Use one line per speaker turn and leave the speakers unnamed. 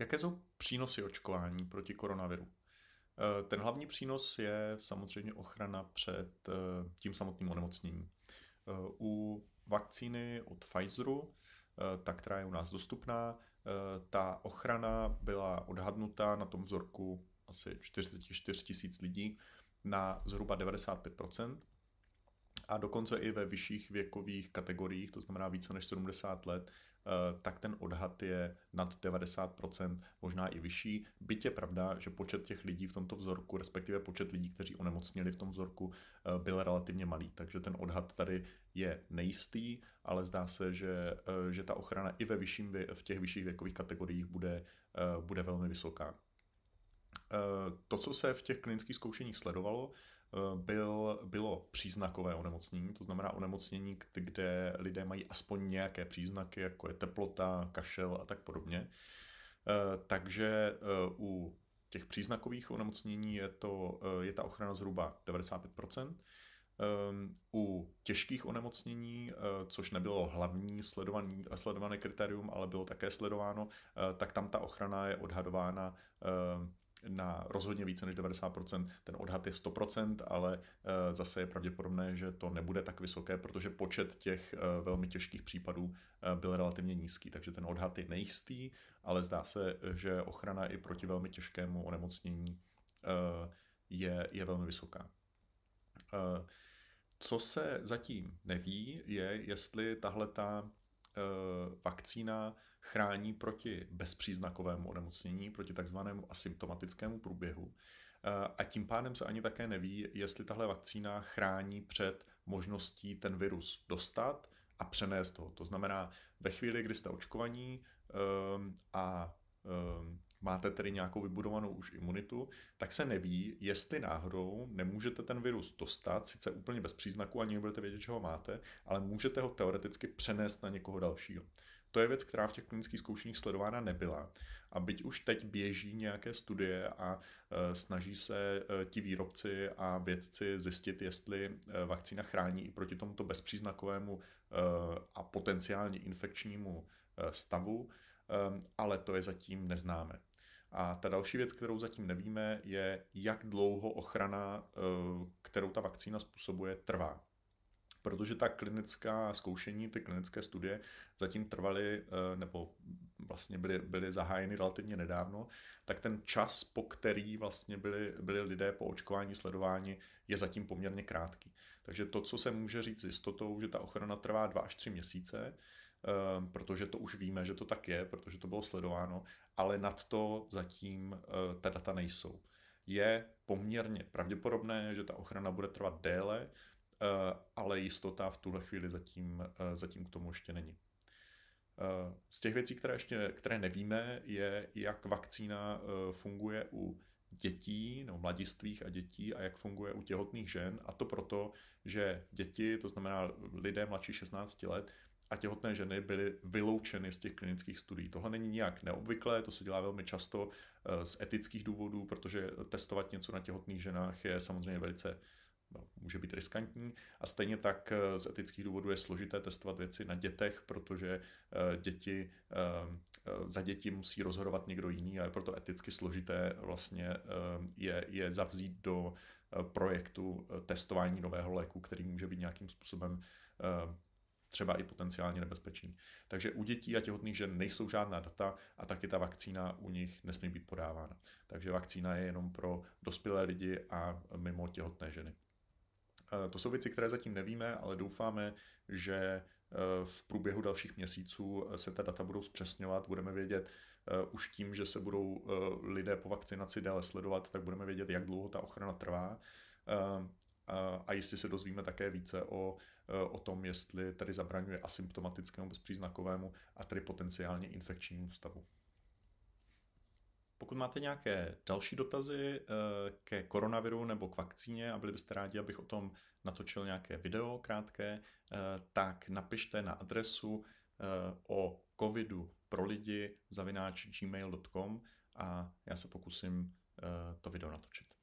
Jaké jsou přínosy očkování proti koronaviru? Eh, ten hlavní přínos je samozřejmě ochrana před eh, tím samotným onemocněním. Eh, u vakcíny od Pfizeru, ta, která je u nás dostupná, ta ochrana byla odhadnutá na tom vzorku asi 44 tisíc lidí na zhruba 95 a dokonce i ve vyšších věkových kategoriích, to znamená více než 70 let, eh, tak ten odhad je nad 90%, možná i vyšší. Byť je pravda, že počet těch lidí v tomto vzorku, respektive počet lidí, kteří onemocněli v tom vzorku, eh, byl relativně malý, takže ten odhad tady je nejistý, ale zdá se, že, eh, že ta ochrana i ve vyšším, v těch vyšších věkových kategoriích bude, bude velmi vysoká. To, co se v těch klinických zkoušeních sledovalo, Eh, byl, bylo příznakové onemocnění, to znamená onemocnění, kde lidé mají aspoň nějaké příznaky, jako je teplota, kašel a tak podobně. Eh, takže eh, u těch příznakových onemocnění je, to, je ta ochrana zhruba 95%. U těžkých onemocnění, což nebylo hlavní sledovaný, sledované kritérium, ale bylo také sledováno, tak tam ta ochrana je odhadována na rozhodně více než 90%. Ten odhad je 100%, ale eh, zase je pravděpodobné, že to nebude tak vysoké, protože počet těch eh, velmi těžkých případů eh, byl relativně nízký, takže ten odhad je nejistý, ale zdá se, že ochrana i proti velmi těžkému onemocnění je, je velmi vysoká. Co se zatím neví, je, jestli tahle ta Eh, vakcína chrání proti bezpříznakovému onemocnění, proti takzvanému asymptomatickému průběhu. Eh, a tím pádem se ani také neví, jestli tahle vakcína chrání před možností ten virus dostat a přenést ho. To znamená, ve chvíli, kdy jste očkovaní eh, a máte tedy nějakou vybudovanou už imunitu, tak se neví, jestli náhodou nemůžete ten virus dostat, sice úplně bez příznaku, ani nebudete vědět, čeho máte, ale můžete ho teoreticky přenést na někoho dalšího. To je věc, která v těch klinických zkoušeních sledována nebyla. A byť už teď běží nějaké studie a e, snaží se e, ti výrobci a vědci zjistit, jestli e, vakcína chrání i proti tomuto bezpříznakovému e, a potenciálně infekčnímu e, stavu, Ehm, ale to je zatím neznáme. A ta další věc, kterou zatím nevíme, je, jak dlouho ochrana, eh, kterou ta vakcína způsobuje, trvá. Protože ta klinická zkoušení, ty klinické studie zatím trvaly, eh, nebo vlastně byly, byly zahájeny relativně nedávno, tak ten čas, po který vlastně byli, byli lidé po očkování sledováni, je zatím poměrně krátký. Takže to, co se může říct s jistotou, že ta ochrana trvá 2 až 3 měsíce, Ehm, protože to už víme, že to tak je, protože to bylo sledováno, ale nad to zatím eh, ta data nejsou. Je poměrně pravděpodobné, že ta ochrana bude trvat déle, eh, ale jistota v tuhle chvíli zatím, eh, zatím k tomu ještě není. Z těch věcí, které ještě které nevíme, je, jak vakcína funguje u dětí, nebo mladistvých a dětí a jak funguje u těhotných žen. A to proto, že děti, to znamená lidé mladší 16 let, a těhotné ženy byly vyloučeny z těch klinických studií. Tohle není nijak neobvyklé, to se dělá velmi často eh, z etických důvodů, protože testovat něco na těhotných ženách je samozřejmě velice no, může být riskantní. A stejně tak eh, z etických důvodů je složité testovat věci na dětech, protože eh, děti, ehm, za děti musí rozhodovat někdo jiný a je proto eticky složité vlastně je, je zavzít do projektu testování nového léku, který může být nějakým způsobem třeba i potenciálně nebezpečný. Takže u dětí a těhotných žen nejsou žádná data a taky ta vakcína u nich nesmí být podávána. Takže vakcína je jenom pro dospělé lidi a mimo těhotné ženy. Eh, to jsou věci, které zatím nevíme, ale doufáme, že eh, v průběhu dalších měsíců eh, se ta data budou zpřesňovat, budeme vědět už tím, že se budou lidé po vakcinaci déle sledovat, tak budeme vědět, jak dlouho ta ochrana trvá. A jistě se dozvíme také více o Eh, o tom, jestli tady zabraňuje asymptomatickému, bezpříznakovému a tedy potenciálně infekčnímu stavu. Pokud máte nějaké další dotazy eh, ke koronaviru nebo k vakcíně a byli byste rádi, abych o tom natočil nějaké video krátké, eh, tak napište na adresu o covidu pro lidi zavináč gmail.com a já se pokusím to video natočit.